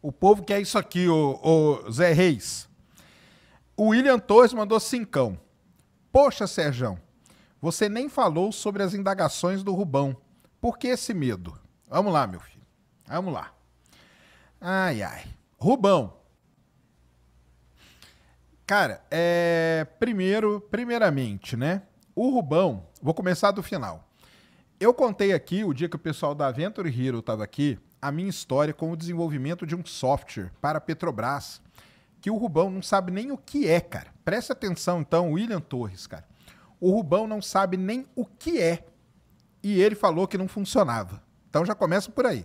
O povo quer isso aqui, o, o Zé Reis. O William Torres mandou cincão. Poxa, Serjão, você nem falou sobre as indagações do Rubão. Por que esse medo? Vamos lá, meu filho. Vamos lá. Ai, ai. Rubão. Cara, é... primeiro, primeiramente, né? O Rubão, vou começar do final. Eu contei aqui, o dia que o pessoal da Venture Hero estava aqui, a minha história com o desenvolvimento de um software para a Petrobras, que o Rubão não sabe nem o que é, cara. preste atenção, então, William Torres, cara. O Rubão não sabe nem o que é e ele falou que não funcionava. Então já começa por aí.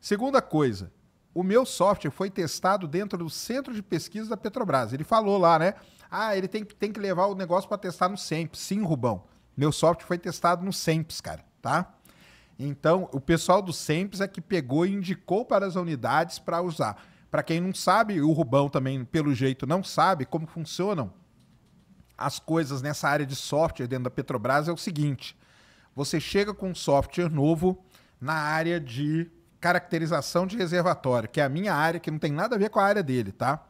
Segunda coisa, o meu software foi testado dentro do centro de pesquisa da Petrobras. Ele falou lá, né? Ah, ele tem, tem que levar o negócio para testar no SEMPS. Sim, Rubão. Meu software foi testado no SEMPS, cara, tá? Então, o pessoal do SEMPS é que pegou e indicou para as unidades para usar. Para quem não sabe, o Rubão também, pelo jeito, não sabe como funcionam as coisas nessa área de software dentro da Petrobras é o seguinte: você chega com um software novo na área de caracterização de reservatório, que é a minha área, que não tem nada a ver com a área dele, tá?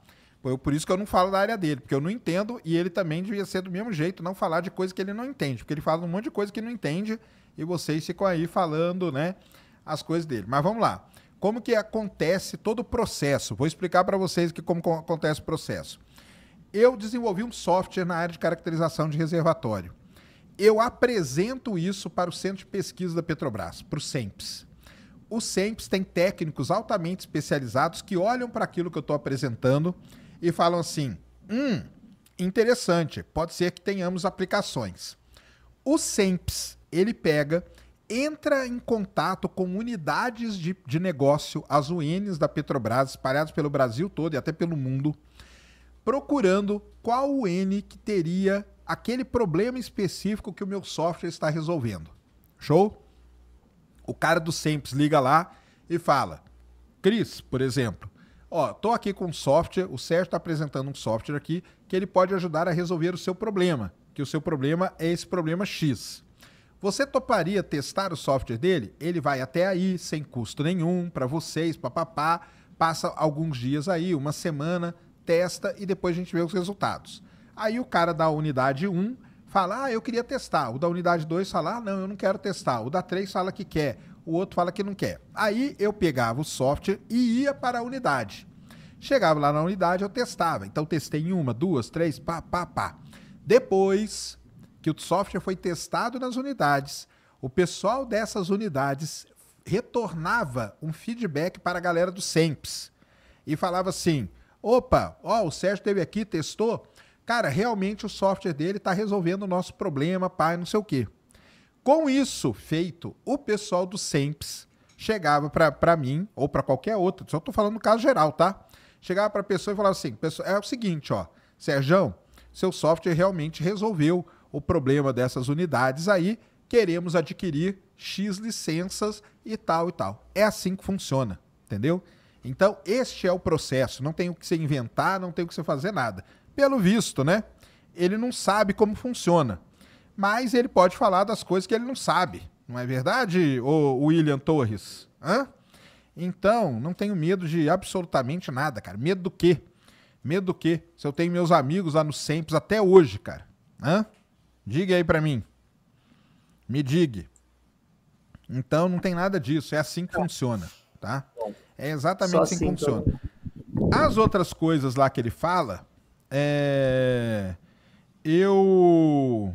Eu, por isso que eu não falo da área dele, porque eu não entendo e ele também devia ser do mesmo jeito, não falar de coisa que ele não entende, porque ele fala um monte de coisa que não entende e vocês ficam aí falando, né, as coisas dele. Mas vamos lá. Como que acontece todo o processo? Vou explicar para vocês que como acontece o processo. Eu desenvolvi um software na área de caracterização de reservatório. Eu apresento isso para o Centro de Pesquisa da Petrobras, para o SEMPS. O SEMPS tem técnicos altamente especializados que olham para aquilo que eu estou apresentando e falam assim: hum, interessante, pode ser que tenhamos aplicações. O SEMPS, ele pega, entra em contato com unidades de, de negócio, as UNs da Petrobras, espalhadas pelo Brasil todo e até pelo mundo, procurando qual UN que teria aquele problema específico que o meu software está resolvendo. Show? O cara do SEMPS liga lá e fala: Cris, por exemplo, ó, tô aqui com um software, o Sérgio está apresentando um software aqui que ele pode ajudar a resolver o seu problema, que o seu problema é esse problema X. Você toparia testar o software dele? Ele vai até aí, sem custo nenhum, para vocês, papapá, passa alguns dias aí, uma semana, testa e depois a gente vê os resultados. Aí o cara da unidade 1 fala, ah, eu queria testar. O da unidade 2 fala, ah, não, eu não quero testar. O da 3 fala que quer o outro fala que não quer. Aí eu pegava o software e ia para a unidade. Chegava lá na unidade, eu testava. Então testei em uma, duas, três, pá, pá, pá. Depois que o software foi testado nas unidades, o pessoal dessas unidades retornava um feedback para a galera do SEMPS e falava assim: opa, ó, o Sérgio teve aqui, testou. Cara, realmente o software dele está resolvendo o nosso problema, pai, não sei o quê. Com isso feito, o pessoal do SEMPS chegava para mim ou para qualquer outro, só estou falando no caso geral, tá? Chegava para a pessoa e falava assim: é o seguinte, ó, Serjão, seu software realmente resolveu o problema dessas unidades aí, queremos adquirir X licenças e tal e tal. É assim que funciona, entendeu? Então, este é o processo, não tem o que você inventar, não tem o que você fazer nada. Pelo visto, né? Ele não sabe como funciona mas ele pode falar das coisas que ele não sabe. Não é verdade, o William Torres? Hã? Então, não tenho medo de absolutamente nada, cara. Medo do quê? Medo do quê? Se eu tenho meus amigos lá no Simpsons até hoje, cara. Hã? Diga aí para mim. Me diga. Então, não tem nada disso. É assim que funciona, tá? É exatamente assim, assim, que assim funciona. Então. As outras coisas lá que ele fala, é... eu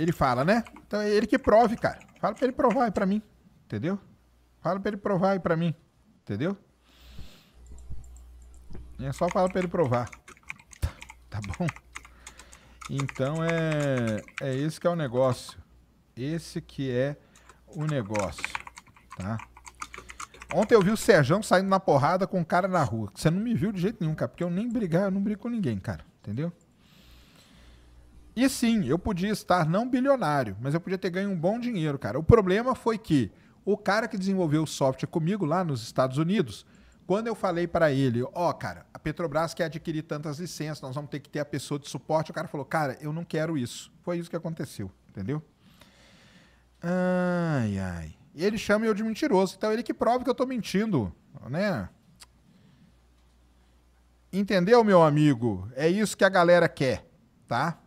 ele fala, né? Então é ele que prove, cara. Fala pra ele provar aí pra mim. Entendeu? Fala pra ele provar aí pra mim. Entendeu? É só falar pra ele provar. Tá, tá bom? Então é, é esse que é o negócio. Esse que é o negócio. Tá? Ontem eu vi o Serjão saindo na porrada com um cara na rua. Você não me viu de jeito nenhum, cara, porque eu nem brigar, eu não brigo com ninguém, cara. Entendeu? E sim, eu podia estar não bilionário, mas eu podia ter ganho um bom dinheiro, cara. O problema foi que o cara que desenvolveu o software comigo lá nos Estados Unidos, quando eu falei para ele, ó, oh, cara, a Petrobras quer adquirir tantas licenças, nós vamos ter que ter a pessoa de suporte, o cara falou, cara, eu não quero isso. Foi isso que aconteceu, entendeu? Ai, ai. E ele chama eu de mentiroso, então ele que prova que eu tô mentindo, né? Entendeu, meu amigo? É isso que a galera quer, tá?